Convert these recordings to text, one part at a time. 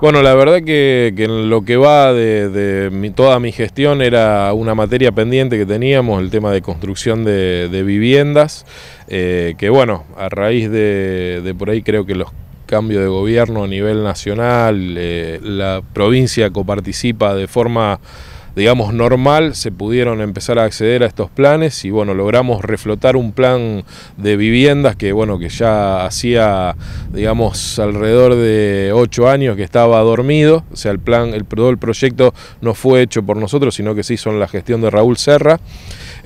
Bueno, la verdad que, en lo que va de, toda mi gestión era una materia pendiente que teníamos, el tema de construcción de, viviendas, eh, que bueno, a raíz de, por ahí creo que los cambios de gobierno a nivel nacional, eh, la provincia coparticipa de forma digamos, normal, se pudieron empezar a acceder a estos planes y bueno, logramos reflotar un plan de viviendas que bueno, que ya hacía, digamos, alrededor de ocho años que estaba dormido, o sea, el plan, el, todo el proyecto no fue hecho por nosotros, sino que se hizo en la gestión de Raúl Serra.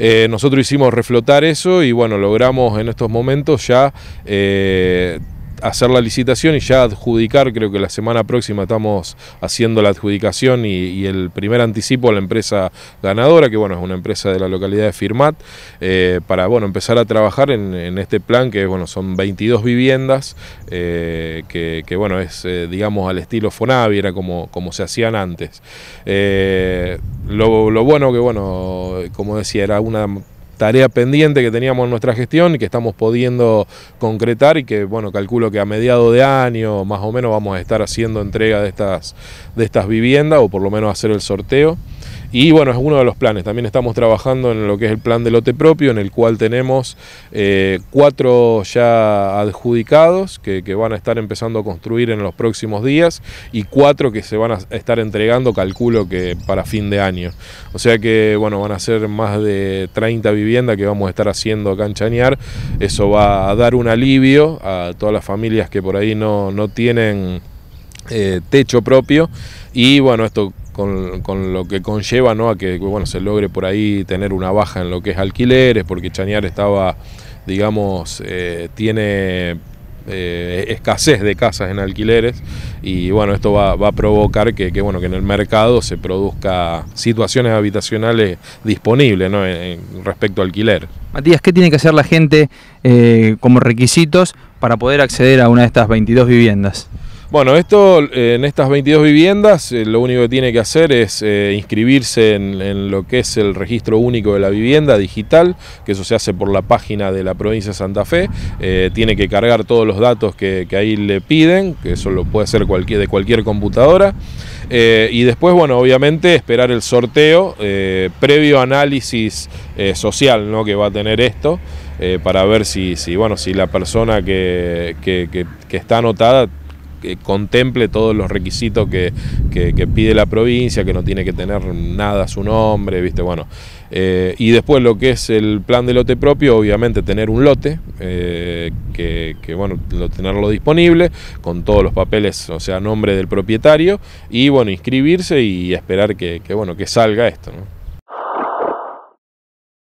Eh, nosotros hicimos reflotar eso y bueno, logramos en estos momentos ya... Eh, hacer la licitación y ya adjudicar, creo que la semana próxima estamos haciendo la adjudicación y, el primer anticipo a la empresa ganadora, que bueno, es una empresa de la localidad de Firmat, eh, para bueno, empezar a trabajar en, este plan que bueno, son 22 viviendas, eh, que, bueno, es eh, digamos al estilo Fonavi, era como, como se hacían antes. Lo, lo bueno que bueno, como decía, era una tarea pendiente que teníamos en nuestra gestión y que estamos pudiendo concretar y que, bueno, calculo que a mediados de año más o menos vamos a estar haciendo entrega de estas, de estas viviendas o por lo menos hacer el sorteo. Y bueno, es uno de los planes. También estamos trabajando en lo que es el plan de lote propio, en el cual tenemos eh, cuatro ya adjudicados que, van a estar empezando a construir en los próximos días y cuatro que se van a estar entregando, calculo que para fin de año. O sea que, bueno, van a ser más de 30 viviendas que vamos a estar haciendo acá en Chañar. Eso va a dar un alivio a todas las familias que por ahí no, tienen eh, techo propio. Y bueno, esto con, lo que conlleva a que bueno, se logre por ahí tener una baja en lo que es alquileres, porque Chañar estaba, digamos, eh, tiene eh, escasez de casas en alquileres y bueno, esto va, a provocar que, que, en el mercado se produzca situaciones habitacionales disponibles respecto al alquiler. Matías, ¿qué tiene que hacer la gente eh, como requisitos para poder acceder a una de estas 22 viviendas? Bueno, esto eh, en estas 22 viviendas eh, lo único que tiene que hacer es eh, inscribirse en, lo que es el registro único de la vivienda digital, que eso se hace por la página de la provincia de Santa Fe, tiene que cargar todos los datos que, ahí le piden, que eso lo puede hacer de cualquier computadora, y después, bueno, obviamente esperar el sorteo, previo análisis social ¿no? que va a tener esto, para ver si, bueno, si la persona que está anotada que contemple todos los requisitos que, pide la provincia, que no tiene que tener nada su nombre, ¿viste? Bueno, eh, y después lo que es el plan de lote propio, obviamente tener un lote, eh, que, bueno, tenerlo disponible, con todos los papeles, o sea, nombre del propietario, y bueno, inscribirse y esperar que, bueno, que salga esto,